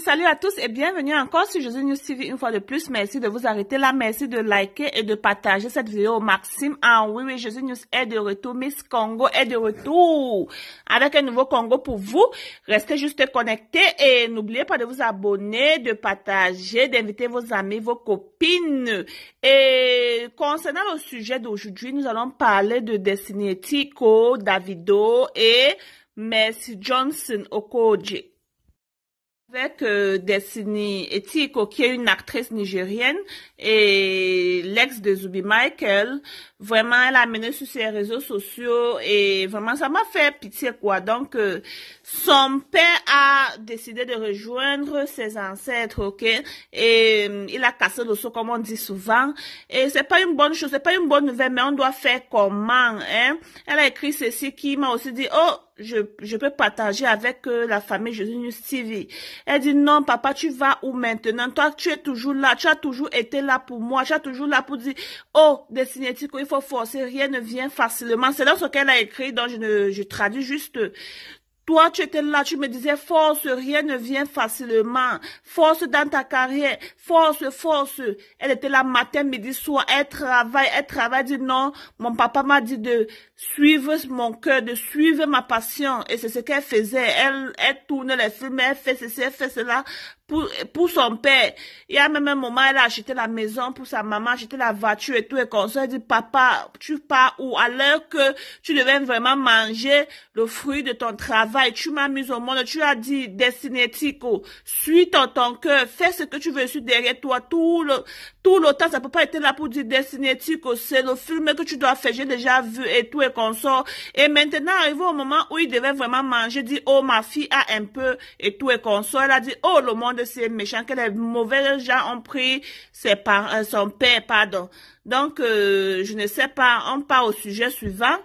Salut à tous et bienvenue encore sur Jésus News TV une fois de plus. Merci de vous arrêter là. Merci de liker et de partager cette vidéo au maximum. Ah oui, oui, Jésus News est de retour. Miss Congo est de retour avec un nouveau Congo pour vous. Restez juste connectés et n'oubliez pas de vous abonner, de partager, d'inviter vos amis, vos copines. Et concernant le sujet d'aujourd'hui, nous allons parler de Destiny Tico, Davido et Merci Johnson Okoji avec euh, Destiny Etiko, qui est une actrice nigérienne, et l'ex de Zubi Michael. Vraiment, elle a mené sur ses réseaux sociaux et vraiment, ça m'a fait pitié, quoi. Donc, euh, son père a décidé de rejoindre ses ancêtres, ok? Et euh, il a cassé le saut, comme on dit souvent. Et c'est pas une bonne chose, c'est pas une bonne nouvelle, mais on doit faire comment, hein? Elle a écrit ceci qui m'a aussi dit, oh, je, je peux partager avec euh, la famille Jésus TV. Elle dit, non, papa, tu vas où maintenant? Toi, tu es toujours là. Tu as toujours été là pour moi. Tu as toujours là pour dire, oh, des cinétiques, il faut forcer. Rien ne vient facilement. C'est là ce qu'elle a écrit, donc je, ne, je traduis juste. Toi, tu étais là, tu me disais, force, rien ne vient facilement. Force dans ta carrière. Force, force. Elle était là matin, midi, soir. Elle travaille, elle travaille. Dit non, mon papa m'a dit de suivre mon cœur, de suivre ma passion. Et c'est ce qu'elle faisait. Elle, elle tournait les films, elle fait ceci, elle fait cela pour, pour son père. Il y a même un moment, elle a acheté la maison pour sa maman, acheté la voiture et tout, et ça, se dit, papa, tu pars où? Alors que tu devrais vraiment manger le fruit de ton travail, tu m'as mis au monde, tu as dit, destinético, suis ton, ton cœur, fais ce que tu veux, suis derrière toi, tout le, tout le temps, ça peut pas être là pour dire dessinez-tu que c'est le film que tu dois faire, j'ai déjà vu et tout et qu'on Et maintenant, arrivé au moment où il devait vraiment manger, dit, oh, ma fille a un peu et tout et qu'on Elle a dit, oh, le monde c'est méchant, que les mauvais gens ont pris ses parents, euh, son père, pardon. Donc, euh, je ne sais pas, on part au sujet suivant.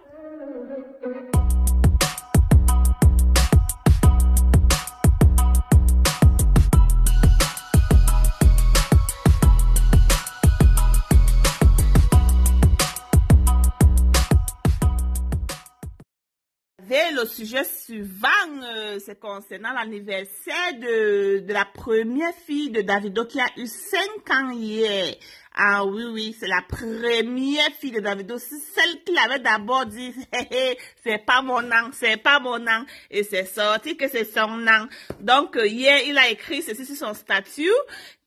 le sujet suivant, euh, c'est concernant l'anniversaire de, de la première fille de Davido qui a eu cinq ans hier. Ah oui, oui, c'est la première fille de David. aussi celle qui l'avait d'abord dit, hé, c'est pas mon an c'est pas mon nom. Et c'est sorti que c'est son nom. Donc, euh, hier, il a écrit ceci sur son statut,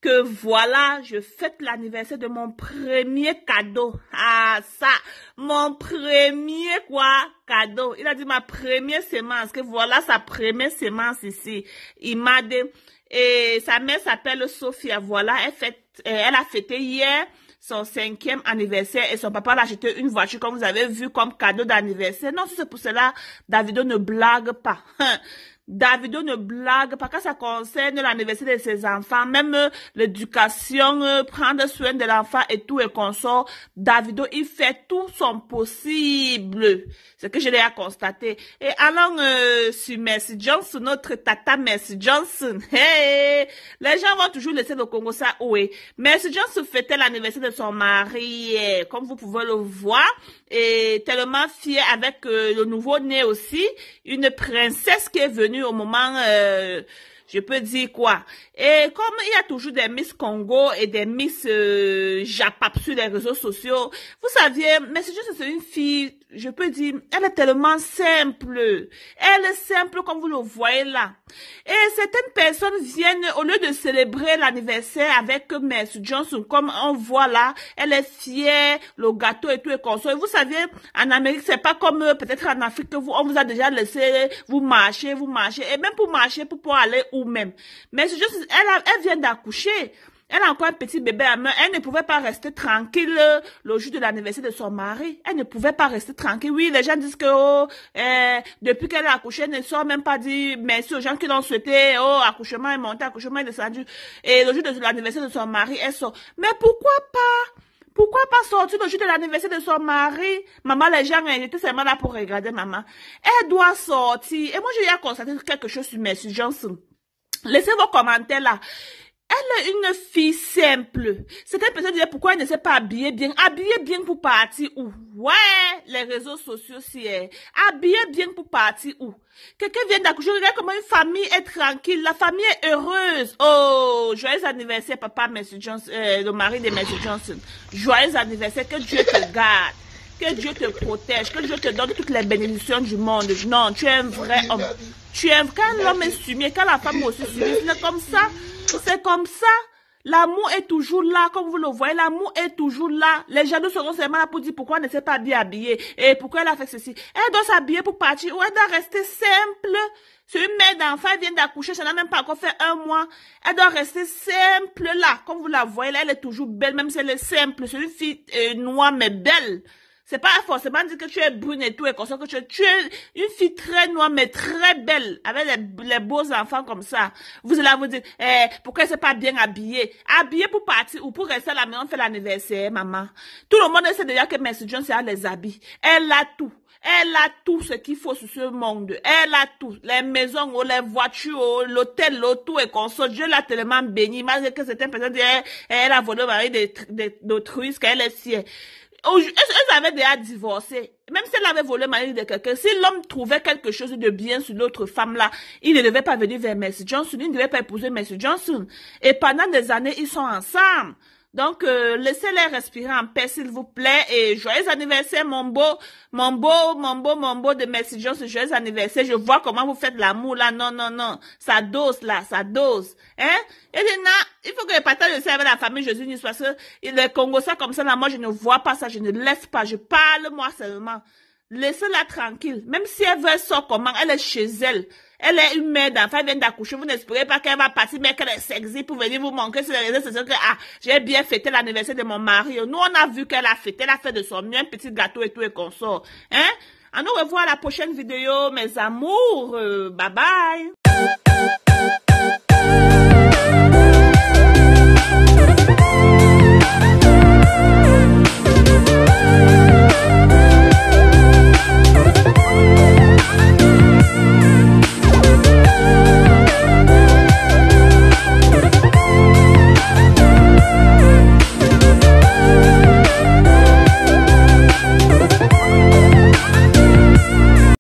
que voilà, je fête l'anniversaire de mon premier cadeau. Ah, ça, mon premier, quoi, cadeau. Il a dit ma première semence, que voilà sa première semence ici. Il m'a dit, et sa mère s'appelle Sophia. Voilà, elle fait elle a fêté hier son cinquième anniversaire et son papa l'a acheté une voiture comme vous avez vu comme cadeau d'anniversaire. Non, c'est pour cela, Davido ne blague pas. Davido ne blague pas quand ça concerne l'anniversaire de ses enfants, même l'éducation, euh, prendre soin de l'enfant et tout et consort. Davido, il fait tout son possible. ce que je l'ai constaté. Et allons euh, sur Mercy Johnson, notre tata Mercy Johnson. Hey! Les gens vont toujours laisser le Congo ça, oui. Mercy Johnson fêtait l'anniversaire de son mari, eh, comme vous pouvez le voir, et tellement fier avec euh, le nouveau-né aussi, une princesse qui est venue nu om mange øh, je peux dire quoi Et comme il y a toujours des Miss Congo et des Miss euh, Japap sur les réseaux sociaux, vous saviez, mais c'est juste une fille, je peux dire, elle est tellement simple. Elle est simple comme vous le voyez là. Et certaines personnes viennent, au lieu de célébrer l'anniversaire avec Miss Johnson, comme on voit là, elle est fière, le gâteau et tout est consommé. Vous savez, en Amérique, c'est pas comme euh, peut-être en Afrique, vous, on vous a déjà laissé, vous marcher, vous marchez. Et même pour marcher, pour pouvoir aller où même. Mais c'est juste, elle, elle vient d'accoucher. Elle a encore un petit bébé à main. Elle ne pouvait pas rester tranquille le jour de l'anniversaire de son mari. Elle ne pouvait pas rester tranquille. Oui, les gens disent que oh, euh, depuis qu'elle a accouché, elle ne sort même pas dit merci aux gens qui l'ont souhaité. Oh, accouchement est monté, accouchement est descendu. Et le jour de l'anniversaire de son mari, elle sort. Mais pourquoi pas pourquoi pas sortir le jour de l'anniversaire de son mari Maman, les gens étaient seulement là pour regarder maman. Elle doit sortir. Et moi, j'ai constaté quelque chose sur mes sujets. Laissez vos commentaires là. Elle est une fille simple. Certaines personnes dire pourquoi elle ne s'est pas habiller bien. Habillée bien pour partir où? Ouais, les réseaux sociaux, si elle. Hein. Habillée bien pour partir où? Quelqu'un vient d'accoucher, regarde comment une famille est tranquille, la famille est heureuse. Oh, joyeux anniversaire, papa Monsieur Johnson, euh, le mari de Monsieur Johnson. Joyeux anniversaire, que Dieu te garde. Que Dieu te protège, que Dieu te donne toutes les bénédictions du monde. Non, tu es un vrai homme. Tu es, quand l'homme est soumis, quand la femme aussi soumise, c'est comme ça. C'est comme ça. L'amour est toujours là, comme vous le voyez, l'amour est toujours là. Les jaloux seront seulement là pour dire pourquoi elle ne s'est pas bien habillée et pourquoi elle a fait ceci. Elle doit s'habiller pour partir ou elle doit rester simple. C'est une mère d'enfant, vient d'accoucher, ça n'a même pas encore fait un mois. Elle doit rester simple là, comme vous la voyez, là, elle est toujours belle, même si elle est simple. C'est une fille euh, noire mais belle. C'est pas forcément dire que tu es brune et tout et qu'on que tu es, une fille très noire mais très belle avec les, beaux enfants comme ça. Vous allez vous dire, eh, pourquoi c'est pas bien habillé Habillée pour partir ou pour rester à la maison faire l'anniversaire, maman. Tout le monde sait déjà que Mercy John, a les habits. Elle a tout. Elle a tout ce qu'il faut sur ce monde. Elle a tout. Les maisons, oh, les voitures, oh, l'hôtel, l'auto oh, et console. Dieu l'a tellement béni. Malgré que certaines personnes disent, eh, eh, elle, a volé le mari d'autrui, qu'elle est sienne. Oh, elles avaient déjà divorcé. Même si elle avait volé le mari de quelqu'un, si l'homme trouvait quelque chose de bien sur l'autre femme-là, il ne devait pas venir vers M. Johnson, il ne devait pas épouser Messie Johnson. Et pendant des années, ils sont ensemble. Donc, euh, laissez-les respirer en paix, s'il vous plaît. Et joyeux anniversaire, mon beau, mon beau, mon beau, mon beau de Merci Jones. Joyeux anniversaire. Je vois comment vous faites l'amour, là. Non, non, non. Ça dose, là. Ça dose. Hein? Et là, il faut que les partage de ça avec la famille Jésus Nice parce que le Congo, ça, comme ça, là, moi, je ne vois pas ça. Je ne laisse pas. Je parle, moi, seulement. Laissez-la tranquille. Même si elle veut ça, comment, elle est chez elle. Elle est une mère elle vient d'accoucher, vous n'espérez pas qu'elle va partir, mais qu'elle est sexy pour venir vous manquer sur les réseaux sociaux que, ah, j'ai bien fêté l'anniversaire de mon mari. Nous, on a vu qu'elle a fêté, elle a fait de son mieux un petit gâteau et tout et consort. Hein? À nous revoir à la prochaine vidéo, mes amours. Euh, bye bye.